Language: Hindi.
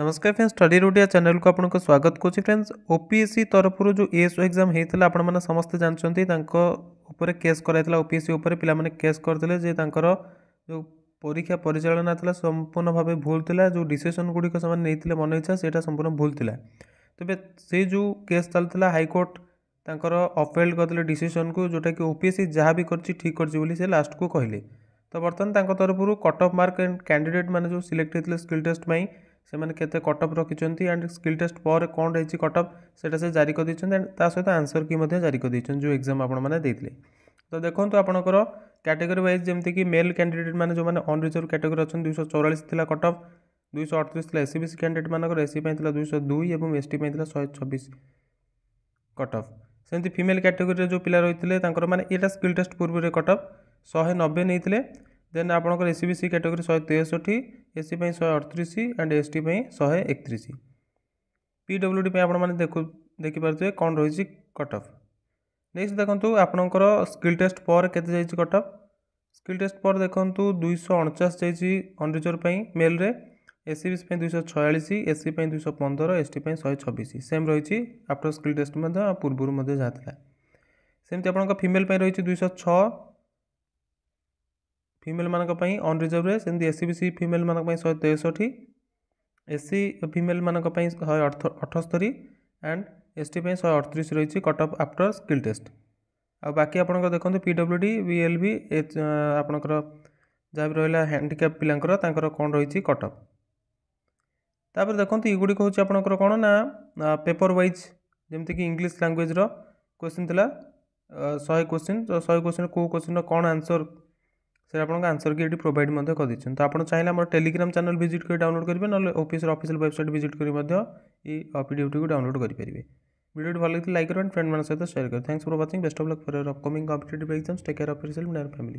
नमस्कार फ्रेंड्स स्टडी रोडिया चैनल को आपको स्वागत करुच्छे फ्रेंड्स ओपीएससी तरफ जो एएसओ एग्जाम होता है आप समस्त जानते केस कर ओपीएससी उपर पे केस करते जो परीक्षा परिचालना था संपूर्ण भाव भूल था जो डिशीसन गुड़िक मन इच्छा से संपूर्ण भूल था तेरे से जो केस चलता हाईकोर्ट तक अफेल करते डिशन को जोटा कि ओपीएससी जहाँ भी कर ठीक कर लास्ट को कहले तो बर्तमान तरफ कटअफ मार्क कैंडिडेट मैंने जो सिलेक्ट होते स्किल टेस्ट ସେମାନେ କେତେ କଟଅଫ୍ ରଖିଛନ୍ତି ଆଣ୍ଡ ସ୍କିଲ୍ ଟେଷ୍ଟ ପରେ କ'ଣ ରହିଛି କଟଅଫ୍ ସେଇଟା ସେ ଜାରି କରିଦେଇଛନ୍ତି ଆଣ୍ଡ ତା ସହିତ ଆନ୍ସର୍ କି ମଧ୍ୟ ଜାରି କରିଦେଇଛନ୍ତି ଯେଉଁ ଏକ୍ଜାମ୍ ଆପଣମାନେ ଦେଇଥିଲେ ତ ଦେଖନ୍ତୁ ଆପଣଙ୍କର କ୍ୟାଟେଗୋରୀ ୱାଇଜ୍ ଯେମିତିକି ମେଲ୍ କ୍ୟାଣ୍ଡିଡେଟ୍ ମାନେ ଯେଉଁମାନେ ଅନରିଜର୍ଭ କ୍ୟାଟେଗୋରୀ ଅଛନ୍ତି ଦୁଇଶହ ଚଉରାଳିଶ ଥିଲା କଟଅଫ୍ ଦୁଇଶହ ଅଠତିରିଶ ଥିଲା ଏସ୍ସି ବିସି କ୍ୟାଣ୍ଡିଡେଟ୍ମାନଙ୍କର ଏସ୍ସି ପାଇଁ ଥିଲା ଦୁଇଶହ ଦୁଇ ଏବଂ ଏସ୍ଟି ପାଇଁ ଥିଲା ଶହେ ଛବିଶ କଟଅଫ୍ ସେମିତି ଫିମେଲ୍ କ୍ୟାଟେଗୋରୀରେ ଯେଉଁ ପିଲା ରହିଥିଲେ ତାଙ୍କର ମାନେ ଏଇଟା ସ୍କିଲ୍ ଟେଷ୍ଟ ପୂର୍ବରୁ କଟଅଫ୍ ଶହେ ନବେ ନେଇଥିଲେ ଦେନ୍ ଆପଣଙ୍କର S C B C category ଶହେ ତେଷଠି ଏସ୍ ସି ପାଇଁ ଶହେ ଅଠତିରିଶ ଆଣ୍ଡ ଏସ୍ ଟି ପାଇଁ ଶହେ ଏକତିରିଶ ପି ଡବ୍ଲ୍ୟୁ ଡି ପାଇଁ ଆପଣମାନେ ଦେଖୁ ଦେଖିପାରୁଥିବେ କ'ଣ ରହିଛି କଟ୍ ଅଫ୍ ନେକ୍ସଟ ଦେଖନ୍ତୁ ଆପଣଙ୍କର ସ୍କିଲ୍ ଟେଷ୍ଟ ପରେ କେତେ ଯାଇଛି କଟ୍ ଅଫ୍ ସ୍କିଲ୍ ଟେଷ୍ଟ ପରେ ଦେଖନ୍ତୁ ଦୁଇଶହ ଅଣଚାଶ ଯାଇଛି ଅନରିଜର୍ଭ ପାଇଁ ମେଲ୍ରେ ଏସ୍ ସି ବି ସି ପାଇଁ ଦୁଇଶହ ଛୟାଳିଶ ଏସ୍ ସି ପାଇଁ ଦୁଇଶହ ପନ୍ଦର ଏସ୍ ଟି ପାଇଁ ଶହେ ଛବିଶ ସେମ୍ ରହିଛି ଆଫ୍ଟର ସ୍କିଲ୍ ଟେଷ୍ଟ ମଧ୍ୟ ପୂର୍ବରୁ ମଧ୍ୟ ଯାହା ଥିଲା ସେମିତି ଆପଣଙ୍କ ଫିମେଲ୍ ପାଇଁ ରହିଛି ଦୁଇଶହ ଛଅ ফিমেল মান অনরিজর্ভ রেস এমনি এসি বিসি ফিমেল মান শহে তেষঠি এসি ফিমেল মান শহে অঠস্তরি আন্ড এসটি শহে অড়তিশ রয়েছে cut off after skill test আকি আপনার দেখুন পিডব্লুডি বিএলবি আপনার যা বি রা হ্যান্ডিক্যাপ পিলাঙ্কর তাঁর কম রয়েছে কট অফ তাপরে দেখুন এগুড়ি হচ্ছে আপনার কোণ না পেপর ওয়াইজ যেমিকি ইংলিশ ল্যাঙ্গুয়েজর কোশ্চিন লা ଶହେ କୋଶ୍ଚିନ୍ ଶହେ କୋଶ୍ଚିନ୍ର କେଉଁ କୋଶ୍ଚିନ୍ର କ'ଣ ଆନ୍ସର୍ ସେଟା ଆପଣଙ୍କ ଆନ୍ସର୍ କି ଏଠି ପ୍ରୋଭାଇଡ଼ ମଧ୍ୟ କରିଦେଇଛନ୍ତି ତ ଆପଣ ଚାହିଁଲେ ଆମର ଟେଲିଗ୍ରାମ ଚ୍ୟାନେଲ୍ ଭିଜିଟ୍ କରି ଡାଉନଲୋଡ଼ କରିବେ ନହେଲେ ଅଫିସର ଅଫିସିଆଲ ୱେବସାଇଟ୍ ଭିଜିଟ୍ କରି ମଧ୍ୟ ଏଇ ପିଡ଼ିଏଫ୍ଟିକୁ ଡାଉନଲୋଡ଼ କରିପାରିବେ ଭିଡ଼ିଓଟି ଭଲ ଲାଗିଥିଲେ ଲାଇକ୍ କରନ୍ତୁ ଫ୍ରେଣ୍ଡମାନଙ୍କ ସହିତ ସେୟାର କରିବେ thanks for watching best of luck for upcoming competitive exams take care of yourself and family